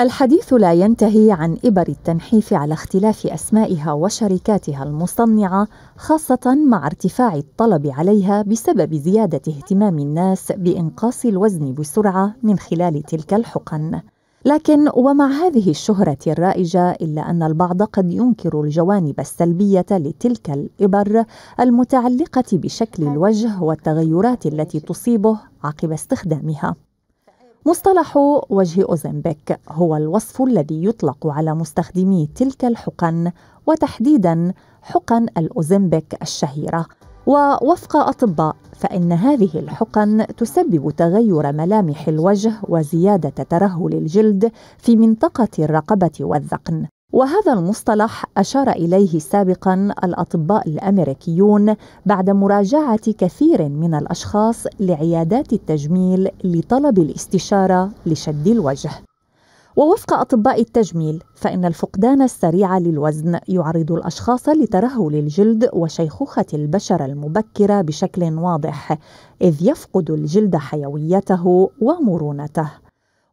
الحديث لا ينتهي عن إبر التنحيف على اختلاف أسمائها وشركاتها المصنعة خاصة مع ارتفاع الطلب عليها بسبب زيادة اهتمام الناس بإنقاص الوزن بسرعة من خلال تلك الحقن لكن ومع هذه الشهرة الرائجة إلا أن البعض قد ينكر الجوانب السلبية لتلك الإبر المتعلقة بشكل الوجه والتغيرات التي تصيبه عقب استخدامها مصطلح وجه أوزنبيك هو الوصف الذي يطلق على مستخدمي تلك الحقن وتحديدا حقن الأوزنبيك الشهيرة ووفق أطباء فإن هذه الحقن تسبب تغير ملامح الوجه وزيادة ترهل الجلد في منطقة الرقبة والذقن وهذا المصطلح أشار إليه سابقا الأطباء الأمريكيون بعد مراجعة كثير من الأشخاص لعيادات التجميل لطلب الاستشارة لشد الوجه. ووفق أطباء التجميل فإن الفقدان السريع للوزن يعرض الأشخاص لترهل الجلد وشيخوخة البشرة المبكرة بشكل واضح، إذ يفقد الجلد حيويته ومرونته.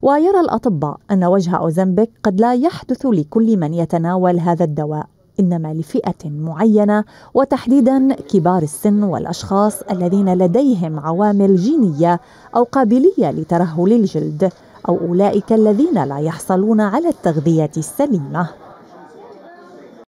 ويرى الأطباء أن وجه أوزمبيك قد لا يحدث لكل من يتناول هذا الدواء إنما لفئة معينة وتحديدا كبار السن والأشخاص الذين لديهم عوامل جينية أو قابلية لترهل الجلد أو أولئك الذين لا يحصلون على التغذية السليمة